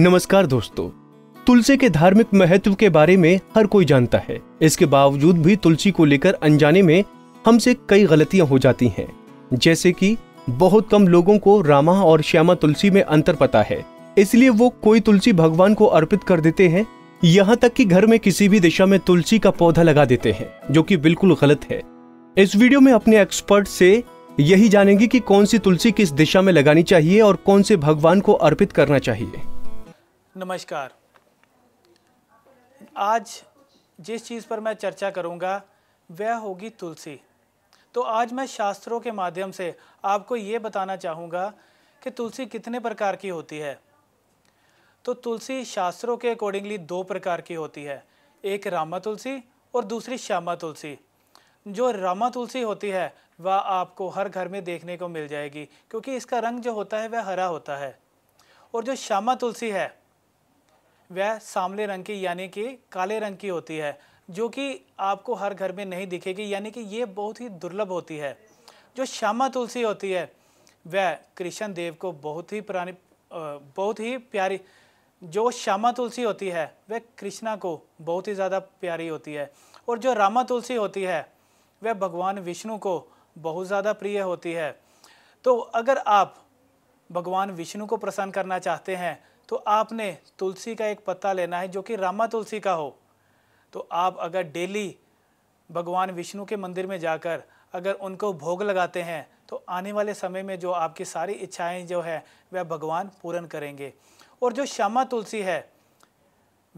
नमस्कार दोस्तों तुलसी के धार्मिक महत्व के बारे में हर कोई जानता है इसके बावजूद भी तुलसी को लेकर अनजाने में हमसे कई गलतियां हो जाती हैं जैसे कि बहुत कम लोगों को रामा और श्यामा तुलसी में अंतर पता है इसलिए वो कोई तुलसी भगवान को अर्पित कर देते हैं यहाँ तक कि घर में किसी भी दिशा में तुलसी का पौधा लगा देते हैं जो कि बिल्कुल गलत है इस वीडियो में अपने एक्सपर्ट से यही जानेंगे कि कौन सी तुलसी किस दिशा में लगानी चाहिए और कौन से भगवान को अर्पित करना चाहिए नमस्कार आज जिस चीज़ पर मैं चर्चा करूंगा वह होगी तुलसी तो आज मैं शास्त्रों के माध्यम से आपको ये बताना चाहूँगा कि तुलसी कितने प्रकार की होती है तो तुलसी शास्त्रों के अकॉर्डिंगली दो प्रकार की होती है एक रामा तुलसी और दूसरी श्यामा तुलसी जो रामा तुलसी होती है वह आपको हर घर में देखने को मिल जाएगी क्योंकि इसका रंग जो होता है वह हरा होता है और जो श्यामा तुलसी है वह सामले रंग की यानी कि काले रंग की होती है जो कि आपको हर घर में नहीं दिखेगी यानी कि ये बहुत ही दुर्लभ होती है जो श्यामा तुलसी होती है वह कृष्ण देव को बहुत ही पुरानी बहुत ही प्यारी जो श्यामा तुलसी होती है वह कृष्णा को बहुत ही ज़्यादा प्यारी होती है और जो रामा तुलसी होती है वह भगवान विष्णु को बहुत ज़्यादा प्रिय होती है तो अगर आप भगवान विष्णु को प्रसन्न करना चाहते हैं तो आपने तुलसी का एक पत्ता लेना है जो कि रामा तुलसी का हो तो आप अगर डेली भगवान विष्णु के मंदिर में जाकर अगर उनको भोग लगाते हैं तो आने वाले समय में जो आपकी सारी इच्छाएं जो है वह भगवान पूर्ण करेंगे और जो श्यामा तुलसी है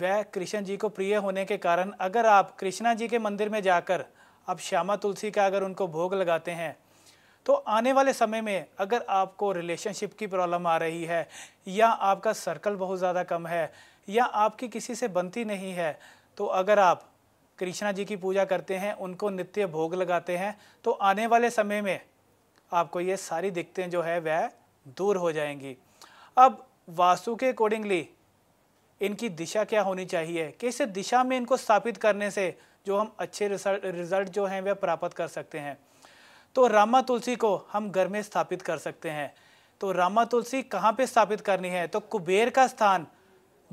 वह कृष्ण जी को प्रिय होने के कारण अगर आप कृष्णा जी के मंदिर में जाकर आप श्यामा तुलसी का अगर उनको भोग लगाते हैं तो आने वाले समय में अगर आपको रिलेशनशिप की प्रॉब्लम आ रही है या आपका सर्कल बहुत ज़्यादा कम है या आपकी किसी से बनती नहीं है तो अगर आप कृष्णा जी की पूजा करते हैं उनको नित्य भोग लगाते हैं तो आने वाले समय में आपको ये सारी दिक्कतें जो है वह दूर हो जाएंगी अब वास्तु के अकॉर्डिंगली इनकी दिशा क्या होनी चाहिए किस दिशा में इनको स्थापित करने से जो हम अच्छे रिजल्ट जो हैं वह प्राप्त कर सकते हैं तो रामा तुलसी को हम घर में स्थापित कर सकते हैं तो रामा तुलसी कहाँ पे स्थापित करनी है तो कुबेर का स्थान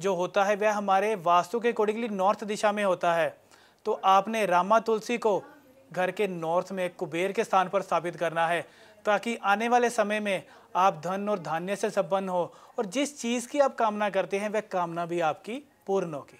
जो होता है वह हमारे वास्तु के अकॉर्डिंगली नॉर्थ दिशा में होता है तो आपने रामा तुलसी को घर के नॉर्थ में कुबेर के स्थान पर स्थापित करना है ताकि आने वाले समय में आप धन और धान्य से संपन्न हो और जिस चीज़ की आप कामना करते हैं वह कामना भी आपकी पूर्ण होगी